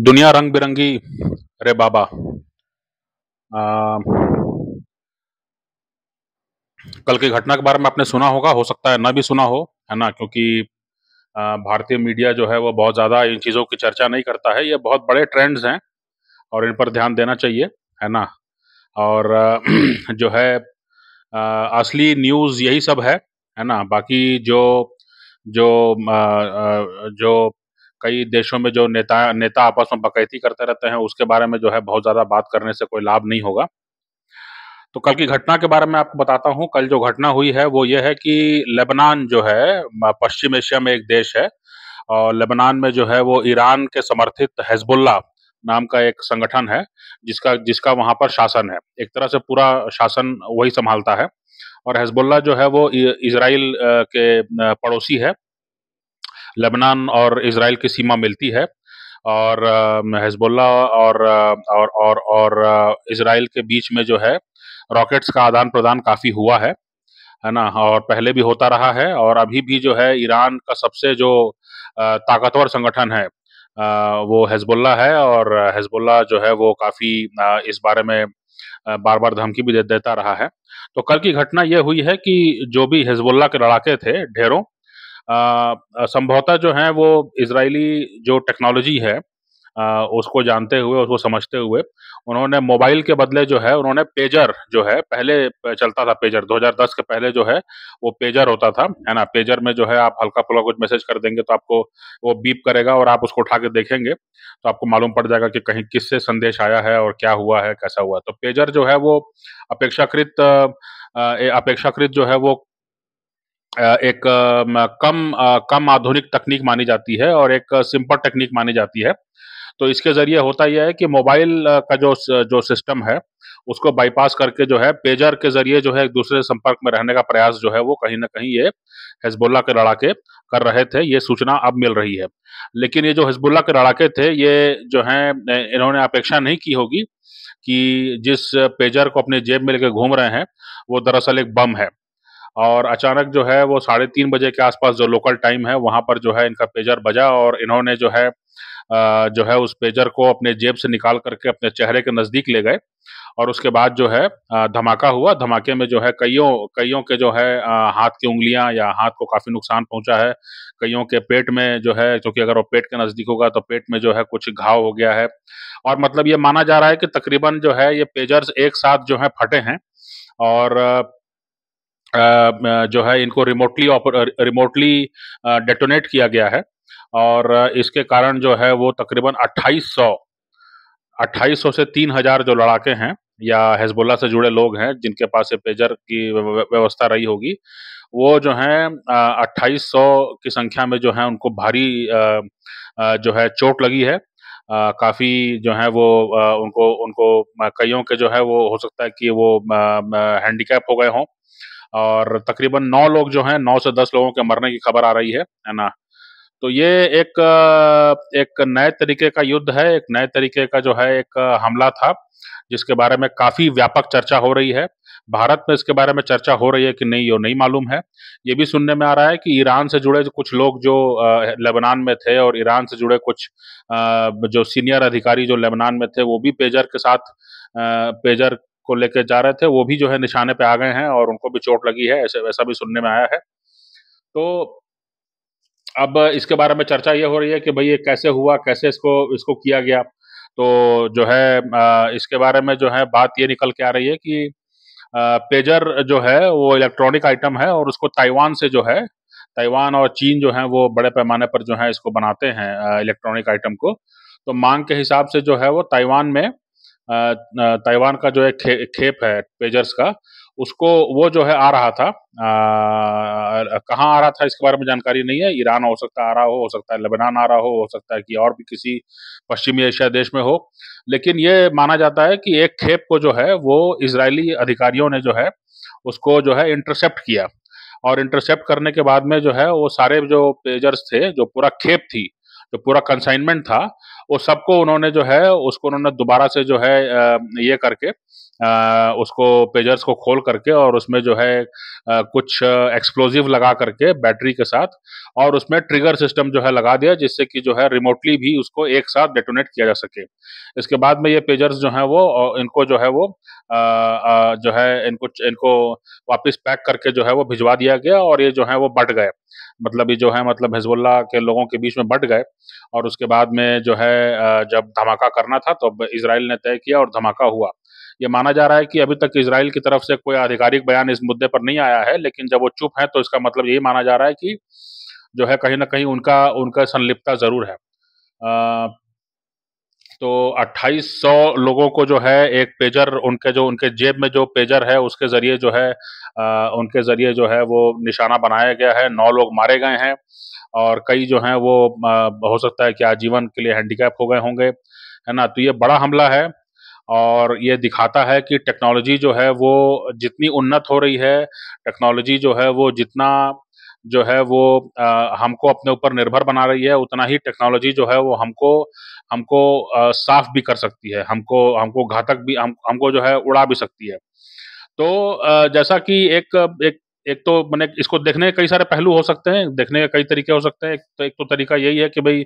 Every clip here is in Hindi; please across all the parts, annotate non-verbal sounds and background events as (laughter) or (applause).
दुनिया रंग बिरंगी रे बाबा आ, कल की घटना के बारे में आपने सुना होगा हो सकता है ना भी सुना हो है ना क्योंकि भारतीय मीडिया जो है वो बहुत ज़्यादा इन चीज़ों की चर्चा नहीं करता है ये बहुत बड़े ट्रेंड्स हैं और इन पर ध्यान देना चाहिए है ना और (clears throat) जो है असली न्यूज़ यही सब है है ना बाकी जो जो जो कई देशों में जो नेता नेता आपस में बकैती करते रहते हैं उसके बारे में जो है बहुत ज़्यादा बात करने से कोई लाभ नहीं होगा तो कल की घटना के बारे में आपको बताता हूँ कल जो घटना हुई है वो ये है कि लेबनान जो है पश्चिम एशिया में एक देश है और लेबनान में जो है वो ईरान के समर्थित हेजबुल्ला नाम का एक संगठन है जिसका जिसका वहाँ पर शासन है एक तरह से पूरा शासन वही संभालता है और हेजबुल्ला जो है वो इसराइल के पड़ोसी है लेबनान और इसराइल की सीमा मिलती है और हिजबुल्ला और और और और इसराइल के बीच में जो है रॉकेट्स का आदान प्रदान काफ़ी हुआ है है ना और पहले भी होता रहा है और अभी भी जो है ईरान का सबसे जो ताकतवर संगठन है वो हिजबुल्ला है और हिजबुल्ला जो है वो काफ़ी इस बारे में बार बार धमकी भी दे देता रहा है तो कल की घटना यह हुई है कि जो भी हिजबुल्ला के लड़ाके थे ढेरों संभवतः जो है वो इसराइली जो टेक्नोलॉजी है आ, उसको जानते हुए उसको समझते हुए उन्होंने मोबाइल के बदले जो है उन्होंने पेजर जो है पहले चलता था पेजर 2010 के पहले जो है वो पेजर होता था है ना पेजर में जो है आप हल्का फुल्का कुछ मैसेज कर देंगे तो आपको वो बीप करेगा और आप उसको उठा के देखेंगे तो आपको मालूम पड़ जाएगा कि कहीं किससे संदेश आया है और क्या हुआ है कैसा हुआ है तो पेजर जो है वो अपेक्षाकृत अपेक्षाकृत जो है वो एक कम कम आधुनिक तकनीक मानी जाती है और एक सिंपल टेक्निक मानी जाती है तो इसके जरिए होता यह है कि मोबाइल का जो जो सिस्टम है उसको बाईपास करके जो है पेजर के जरिए जो है एक दूसरे संपर्क में रहने का प्रयास जो है वो कहीं ना कहीं ये हिजबुल्ला के लड़ाके कर रहे थे ये सूचना अब मिल रही है लेकिन ये जो हिजबुल्ला के लड़ाके थे ये जो है इन्होंने अपेक्षा नहीं की होगी कि जिस पेजर को अपने जेब में लेकर घूम रहे हैं वो दरअसल एक बम है और अचानक जो है वो साढ़े तीन बजे के आसपास जो लोकल टाइम है वहाँ पर जो है इनका पेजर बजा और इन्होंने जो है जो है उस पेजर को अपने जेब से निकाल करके अपने चेहरे के नज़दीक ले गए और उसके बाद जो है धमाका हुआ धमाके में जो है कईयों कईयों के जो है हाथ की उंगलियां या हाथ को काफ़ी नुकसान पहुंचा है कईयों के पेट में जो है क्योंकि अगर वो पेट के नज़दीक होगा तो पेट में जो है कुछ घाव हो गया है और मतलब ये माना जा रहा है कि तकरीबन जो है ये पेजर्स एक साथ जो है फटे हैं और जो है इनको रिमोटली रिमोटली डेटोनेट किया गया है और इसके कारण जो है वो तकरीबन 2800 2800 से 3000 जो लड़ाके हैं या हेजबुल्ला से जुड़े लोग हैं जिनके पास ये पेजर की व्यवस्था रही होगी वो जो है अट्ठाईस सौ की संख्या में जो है उनको भारी जो है चोट लगी है काफ़ी जो है वो उनको उनको कईयों के जो है वो हो सकता है कि वो हैंडीकैप हो गए हों और तकरीबन नौ लोग जो हैं नौ से दस लोगों के मरने की खबर आ रही है है ना तो ये एक एक नए तरीके का युद्ध है एक नए तरीके का जो है एक हमला था जिसके बारे में काफी व्यापक चर्चा हो रही है भारत में इसके बारे में चर्चा हो रही है कि नहीं यो नहीं मालूम है ये भी सुनने में आ रहा है कि ईरान से जुड़े कुछ लोग जो लेबनान में थे और ईरान से जुड़े कुछ जो सीनियर अधिकारी जो लेबनान में थे वो भी पेजर के साथ पेजर को लेकर जा रहे थे वो भी जो है निशाने पे आ गए हैं और उनको भी चोट लगी है ऐसे वैसा भी सुनने में आया है तो अब इसके बारे में चर्चा ये हो रही है कि भाई ये कैसे हुआ कैसे इसको इसको किया गया तो जो है इसके बारे में जो है बात ये निकल के आ रही है कि पेजर जो है वो इलेक्ट्रॉनिक आइटम है और उसको ताइवान से जो है ताइवान और चीन जो है वो बड़े पैमाने पर जो है इसको बनाते हैं इलेक्ट्रॉनिक आइटम को तो मांग के हिसाब से जो है वो ताइवान में ताइवान का जो है खे, खेप है पेजर्स का उसको वो जो है आ रहा था कहाँ आ रहा था इसके बारे में जानकारी नहीं है ईरान हो सकता आ रहा हो हो सकता है लेबनान आ रहा हो हो सकता है कि और भी किसी पश्चिमी एशिया देश में हो लेकिन ये माना जाता है कि एक खेप को जो है वो इसराइली अधिकारियों ने जो है उसको जो है इंटरसेप्ट किया और इंटरसेप्ट करने के बाद में जो है वो सारे जो पेजर्स थे जो पूरा खेप थी जो पूरा कंसाइनमेंट था वो सबको उन्होंने जो है उसको उन्होंने दोबारा से जो है ये करके उसको पेजर्स को खोल करके और उसमें जो है कुछ एक्सप्लोजिव लगा करके बैटरी के साथ और उसमें ट्रिगर सिस्टम जो है लगा दिया जिससे कि जो है रिमोटली भी उसको एक साथ डेटोनेट किया जा सके इसके बाद में ये पेजर्स जो है वो इनको जो है वो जो है इनको इनको वापस पैक करके जो है वो भिजवा दिया गया और ये जो है वो बट गए मतलब ये जो है मतलब हिजबुल्ला के लोगों के बीच में बट गए और उसके बाद में जो है जब धमाका करना था तो इसराइल ने तय किया और धमाका हुआ ये माना जा रहा है कि अभी तक इसराइल की तरफ से कोई आधिकारिक बयान इस मुद्दे पर नहीं आया है लेकिन जब वो चुप हैं तो इसका मतलब यही माना जा रहा है कि जो है कहीं ना कहीं उनका उनका संलिप्तता जरूर है आ, तो 2800 लोगों को जो है एक पेजर उनके जो उनके जेब में जो पेजर है उसके जरिए जो है आ, उनके जरिए जो है वो निशाना बनाया गया है नौ लोग मारे गए हैं और कई जो हैं वो आ, हो सकता है कि आजीवन के लिए हैंडीकैप हो गए होंगे है ना तो ये बड़ा हमला है और ये दिखाता है कि टेक्नोलॉजी जो है वो जितनी उन्नत हो रही है टेक्नोलॉजी जो है वो जितना जो है वो आ, हमको अपने ऊपर निर्भर बना रही है उतना ही टेक्नोलॉजी जो है वो हमको हमको आ, साफ भी कर सकती है हमको हमको घातक भी हम हमको जो है उड़ा भी सकती है तो आ, जैसा कि एक एक एक तो मैंने इसको देखने के कई सारे पहलू हो सकते हैं देखने के कई तरीके हो सकते हैं तो एक तो तरीका यही है कि भाई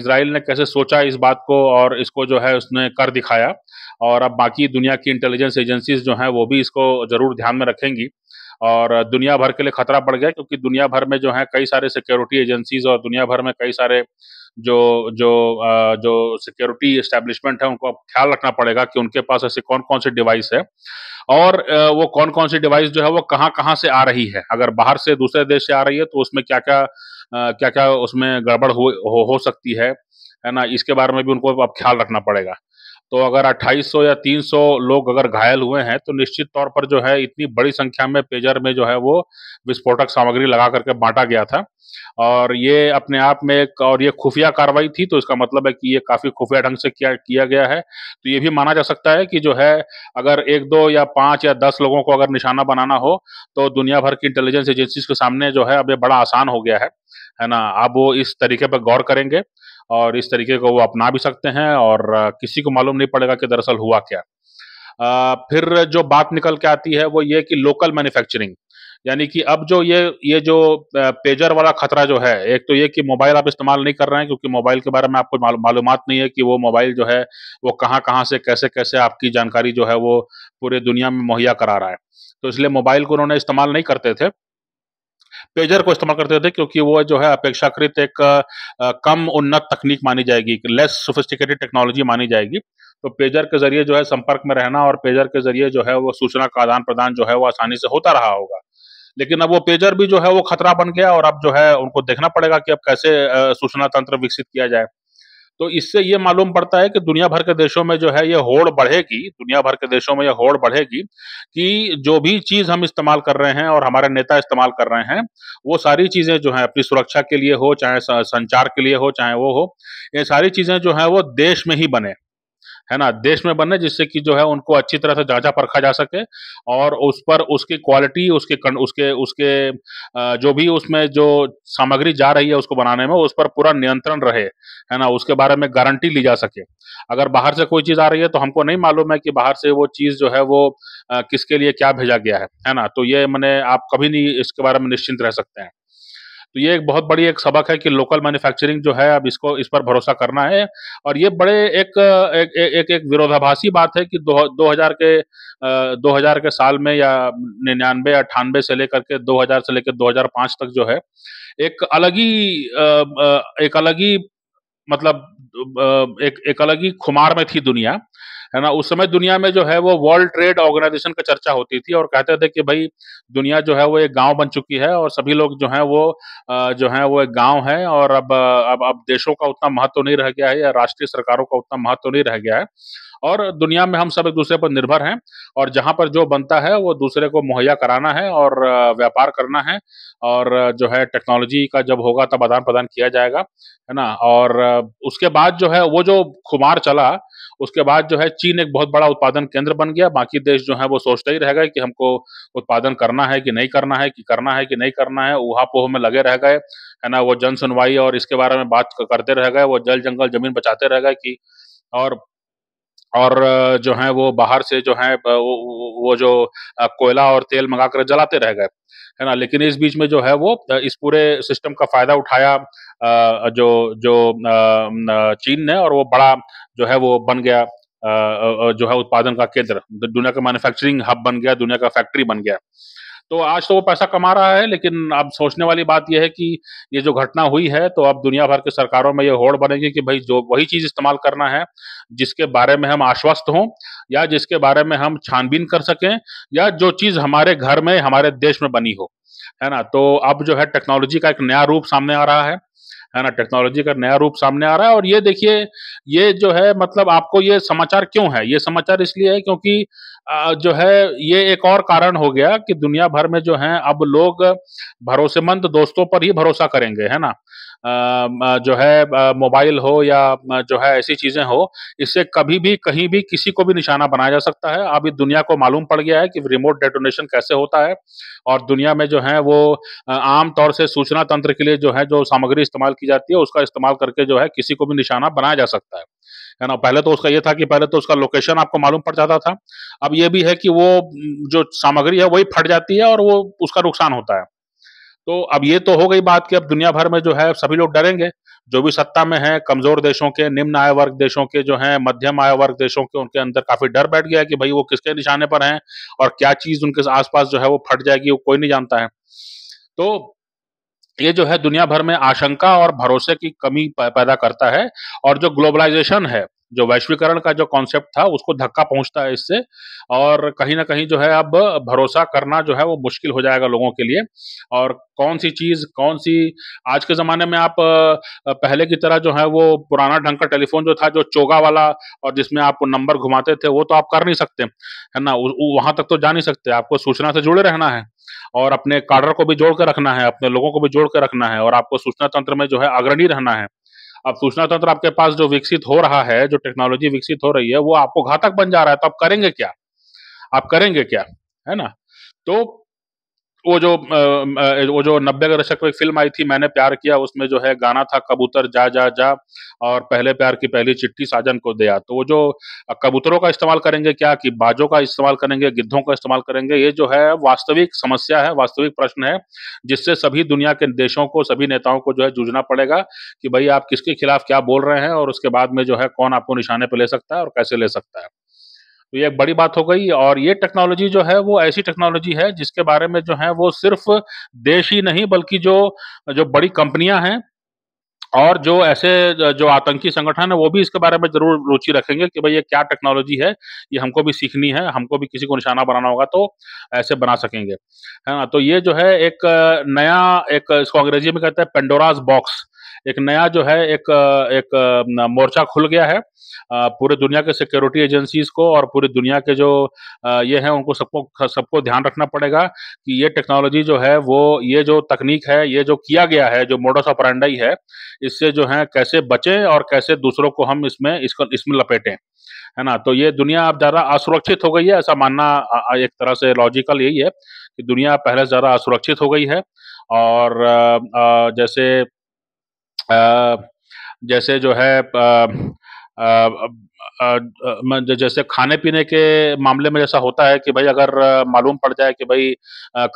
इसराइल ने कैसे सोचा इस बात को और इसको जो है उसने कर दिखाया और अब बाकी दुनिया की इंटेलिजेंस एजेंसीज जो हैं वो भी इसको जरूर ध्यान में रखेंगी और दुनिया भर के लिए खतरा बढ़ गया क्योंकि दुनिया भर में जो है कई सारे सिक्योरिटी एजेंसीज और दुनिया भर में कई सारे जो जो जो सिक्योरिटी इस्टेब्लिशमेंट है उनको ख्याल रखना पड़ेगा कि उनके पास ऐसी कौन कौन सी डिवाइस है और वो कौन कौन सी डिवाइस जो है वो कहाँ कहाँ से आ रही है अगर बाहर से दूसरे देश से आ रही है तो उसमें क्या क्या क्या क्या उसमें गड़बड़ हो, हो, हो सकती है है ना इसके बारे में भी उनको अब ख्याल रखना पड़ेगा तो अगर 2800 या 300 लोग अगर घायल हुए हैं तो निश्चित तौर पर जो है इतनी बड़ी संख्या में पेजर में जो है वो विस्फोटक सामग्री लगा करके बांटा गया था और ये अपने आप में एक और ये खुफिया कार्रवाई थी तो इसका मतलब है कि ये काफ़ी खुफिया ढंग से किया किया गया है तो ये भी माना जा सकता है कि जो है अगर एक दो या पांच या दस लोगों को अगर निशाना बनाना हो तो दुनिया भर की इंटेलिजेंस एजेंसीज के सामने जो है अब ये बड़ा आसान हो गया है है ना अब वो इस तरीके पर गौर करेंगे और इस तरीके को वो अपना भी सकते हैं और किसी को मालूम नहीं पड़ेगा कि दरअसल हुआ क्या फिर जो बात निकल के आती है वो ये कि लोकल मैन्युफैक्चरिंग यानी कि अब जो ये ये जो पेजर वाला खतरा जो है एक तो ये कि मोबाइल आप इस्तेमाल नहीं कर रहे हैं क्योंकि मोबाइल के बारे में आपको मालूम नहीं है कि वो मोबाइल जो है वो कहाँ कहाँ से कैसे कैसे आपकी जानकारी जो है वो पूरे दुनिया में मुहैया करा रहा है तो इसलिए मोबाइल को उन्होंने इस्तेमाल नहीं करते थे पेजर को इस्तेमाल करते थे क्योंकि वो जो है अपेक्षाकृत एक कम उन्नत तकनीक मानी जाएगी लेस सोफिस्टिकेटेड टेक्नोलॉजी मानी जाएगी तो पेजर के जरिए जो है संपर्क में रहना और पेजर के जरिए जो है वो सूचना का आदान प्रदान जो है वो आसानी से होता रहा होगा लेकिन अब वो पेजर भी जो है वो खतरा बन गया और अब जो है उनको देखना पड़ेगा कि अब कैसे सूचना तंत्र विकसित किया जाए तो इससे ये मालूम पड़ता है कि दुनिया भर के देशों में जो है ये होड़ बढ़ेगी दुनिया भर के देशों में ये होड़ बढ़ेगी कि जो भी चीज हम इस्तेमाल कर रहे हैं और हमारे नेता इस्तेमाल कर रहे हैं वो सारी चीजें जो है अपनी सुरक्षा के लिए हो चाहे संचार के लिए हो चाहे वो हो ये सारी चीजें जो है वो देश में ही बने है ना देश में बने जिससे कि जो है उनको अच्छी तरह से जांचा परखा जा सके और उस पर उसकी क्वालिटी उसके कन, उसके उसके जो भी उसमें जो सामग्री जा रही है उसको बनाने में उस पर पूरा नियंत्रण रहे है ना उसके बारे में गारंटी ली जा सके अगर बाहर से कोई चीज़ आ रही है तो हमको नहीं मालूम है कि बाहर से वो चीज़ जो है वो किसके लिए क्या भेजा गया है है ना तो ये मैंने आप कभी नहीं इसके बारे में निश्चिंत रह सकते हैं तो ये एक बहुत बड़ी एक सबक है कि लोकल मैन्युफैक्चरिंग जो है अब इसको इस पर भरोसा करना है और ये बड़े एक एक एक, एक विरोधाभासी बात है कि दो, हजार के दो हजार के साल में या निन्यानवे अठानवे से लेकर के दो हजार से लेकर दो हजार पांच तक जो है एक अलग ही एक अलग ही मतलब एक एक अलग ही खुमार में थी दुनिया है ना उस समय दुनिया में जो है वो वर्ल्ड ट्रेड ऑर्गेनाइजेशन का चर्चा होती थी और कहते थे कि भाई दुनिया जो है वो एक गांव बन चुकी है और सभी लोग जो है वो जो है वो एक गांव है और अब अब अब देशों का उतना महत्व नहीं रह गया है या राष्ट्रीय सरकारों का उतना महत्व नहीं रह गया है और दुनिया में हम सब एक दूसरे पर निर्भर हैं और जहाँ पर जो बनता है वो दूसरे को मुहैया कराना है और व्यापार करना है और जो है टेक्नोलॉजी का जब होगा तब आदान प्रदान किया जाएगा है ना और उसके बाद जो है वो जो खुमार चला उसके बाद जो है चीन एक बहुत बड़ा उत्पादन केंद्र बन गया बाकी देश जो है वो सोचते ही रह गए कि हमको उत्पादन करना है कि नहीं करना है कि करना है कि नहीं करना है पोह में लगे रह गए है ना वो जन सुनवाई और इसके बारे में बात करते रह गए वो जल जंगल जमीन बचाते रह गए कि और और जो है वो बाहर से जो है वो जो कोयला और तेल मंगा कर जलाते रह गए है ना लेकिन इस बीच में जो है वो इस पूरे सिस्टम का फायदा उठाया जो जो चीन ने और वो बड़ा जो है वो बन गया जो है उत्पादन का केंद्र दुनिया का मैन्युफैक्चरिंग हब बन गया दुनिया का फैक्ट्री बन गया तो आज तो वो पैसा कमा रहा है लेकिन अब सोचने वाली बात यह है कि ये जो घटना हुई है तो अब दुनिया भर के सरकारों में ये होड़ बनेगी कि भाई जो वही चीज इस्तेमाल करना है जिसके बारे में हम आश्वस्त हों या जिसके बारे में हम छानबीन कर सकें या जो चीज हमारे घर में हमारे देश में बनी हो है ना तो अब जो है टेक्नोलॉजी का एक नया रूप सामने आ रहा है है ना टेक्नोलॉजी का नया रूप सामने आ रहा है और ये देखिए ये जो है मतलब आपको ये समाचार क्यों है ये समाचार इसलिए है क्योंकि जो है ये एक और कारण हो गया कि दुनिया भर में जो है अब लोग भरोसेमंद दोस्तों पर ही भरोसा करेंगे है ना जो है मोबाइल हो या जो है ऐसी चीजें हो इससे कभी भी कहीं भी किसी को भी निशाना बनाया जा सकता है अभी दुनिया को मालूम पड़ गया है कि रिमोट डेटोनेशन कैसे होता है और दुनिया में जो है वो आमतौर से सूचना तंत्र के लिए जो है जो सामग्री इस्तेमाल की जाती है उसका इस्तेमाल करके जो है किसी को भी निशाना बनाया जा सकता है है ना पहले तो उसका ये था कि पहले तो उसका लोकेशन आपको मालूम पड़ जाता था अब ये भी है कि वो जो सामग्री है वही फट जाती है और वो उसका नुकसान होता है तो अब ये तो हो गई बात कि अब दुनिया भर में जो है सभी लोग डरेंगे जो भी सत्ता में है कमजोर देशों के निम्न आय वर्ग देशों के जो है मध्यम आय वर्ग देशों के उनके अंदर काफी डर बैठ गया है कि भाई वो किसके निशाने पर हैं और क्या चीज उनके आसपास जो है वो फट जाएगी वो कोई नहीं जानता है तो ये जो है दुनिया भर में आशंका और भरोसे की कमी पैदा करता है और जो ग्लोबलाइजेशन है जो वैश्वीकरण का जो कॉन्सेप्ट था उसको धक्का पहुंचता है इससे और कहीं ना कहीं जो है अब भरोसा करना जो है वो मुश्किल हो जाएगा लोगों के लिए और कौन सी चीज़ कौन सी आज के ज़माने में आप पहले की तरह जो है वो पुराना ढंग का टेलीफोन जो था जो चोगा वाला और जिसमें आप नंबर घुमाते थे वो तो आप कर नहीं सकते है ना वहां तक तो जा नहीं सकते आपको सूचना से जुड़े रहना है और अपने कार्डर को भी जोड़ कर रखना है अपने लोगों को भी जोड़ कर रखना है और आपको सूचना तंत्र में जो है अग्रणी रहना है अब सूचना तंत्र आपके पास जो विकसित हो रहा है जो टेक्नोलॉजी विकसित हो रही है वो आपको घातक बन जा रहा है तो आप करेंगे क्या आप करेंगे क्या है ना तो वो जो वो जो नब्बे के दशक में एक फिल्म आई थी मैंने प्यार किया उसमें जो है गाना था कबूतर जा जा जा और पहले प्यार की पहली चिट्ठी साजन को दिया तो वो जो कबूतरों का इस्तेमाल करेंगे क्या कि बाजों का इस्तेमाल करेंगे गिद्धों का इस्तेमाल करेंगे ये जो है वास्तविक समस्या है वास्तविक प्रश्न है जिससे सभी दुनिया के देशों को सभी नेताओं को जो है जूझना पड़ेगा कि भाई आप किसके खिलाफ क्या बोल रहे हैं और उसके बाद में जो है कौन आपको निशाने पर ले सकता है और कैसे ले सकता है तो ये एक बड़ी बात हो गई और ये टेक्नोलॉजी जो है वो ऐसी टेक्नोलॉजी है जिसके बारे में जो है वो सिर्फ देश ही नहीं बल्कि जो जो बड़ी कंपनियां हैं और जो ऐसे जो आतंकी संगठन है वो भी इसके बारे में जरूर रुचि रखेंगे कि भाई ये क्या टेक्नोलॉजी है ये हमको भी सीखनी है हमको भी किसी को निशाना बनाना होगा तो ऐसे बना सकेंगे है ना तो ये जो है एक नया एक इसको अंग्रेजी में कहते हैं पेंडोराज बॉक्स एक नया जो है एक एक मोर्चा खुल गया है पूरे दुनिया के सिक्योरिटी एजेंसीज को और पूरी दुनिया के जो ये हैं उनको सबको सबको ध्यान रखना पड़ेगा कि ये टेक्नोलॉजी जो है वो ये जो तकनीक है ये जो किया गया है जो मोडस रंडाई है इससे जो है कैसे बचें और कैसे दूसरों को हम इसमें इसको इसमें लपेटें है ना तो ये दुनिया अब ज़्यादा असुरक्षित हो गई है ऐसा मानना एक तरह से लॉजिकल यही है कि दुनिया पहले ज़्यादा असुरक्षित हो गई है और जैसे जैसे जो है जैसे खाने पीने के मामले में जैसा होता है कि भाई अगर मालूम पड़ जाए कि भाई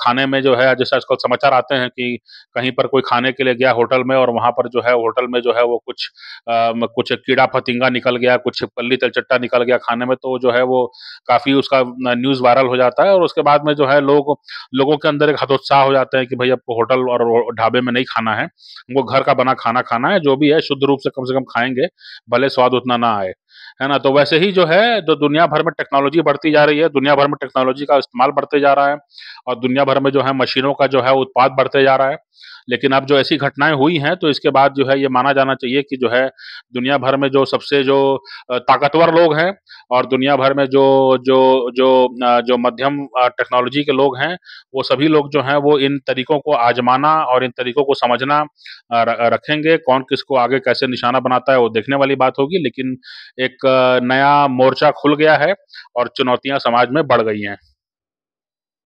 खाने में जो है जैसा आजकल समाचार आते हैं कि कहीं पर कोई खाने के लिए गया होटल में और वहां पर जो है होटल में जो है वो कुछ आ, कुछ कीड़ा फतिंगा निकल गया कुछ पल्ली तलचट्टा निकल गया खाने में तो जो है वो काफी उसका न्यूज वायरल हो जाता है और उसके बाद में जो है लोग लोगों के अंदर एक हतोत्साह हो जाते हैं कि भाई आपको होटल और ढाबे में नहीं खाना है वो घर का बना खाना खाना है जो भी है शुद्ध रूप से कम से कम खाएंगे भले स्वाद उतना ना आए है ना तो वैसे ही जो है जो दुनिया भर में टेक्नोलॉजी बढ़ती जा रही है दुनिया भर में टेक्नोलॉजी का इस्तेमाल बढ़ते जा रहा है और दुनिया भर में जो है मशीनों का जो है उत्पाद बढ़ते जा रहा है लेकिन अब जो ऐसी घटनाएं हुई हैं तो इसके बाद जो है ये माना जाना चाहिए कि जो है दुनिया भर में जो सबसे जो ताकतवर लोग हैं और दुनिया भर में जो जो जो जो मध्यम टेक्नोलॉजी के लोग हैं वो सभी लोग जो हैं वो इन तरीकों को आजमाना और इन तरीकों को समझना रखेंगे कौन किसको आगे कैसे निशाना बनाता है वो देखने वाली बात होगी लेकिन एक नया मोर्चा खुल गया है और चुनौतियां समाज में बढ़ गई हैं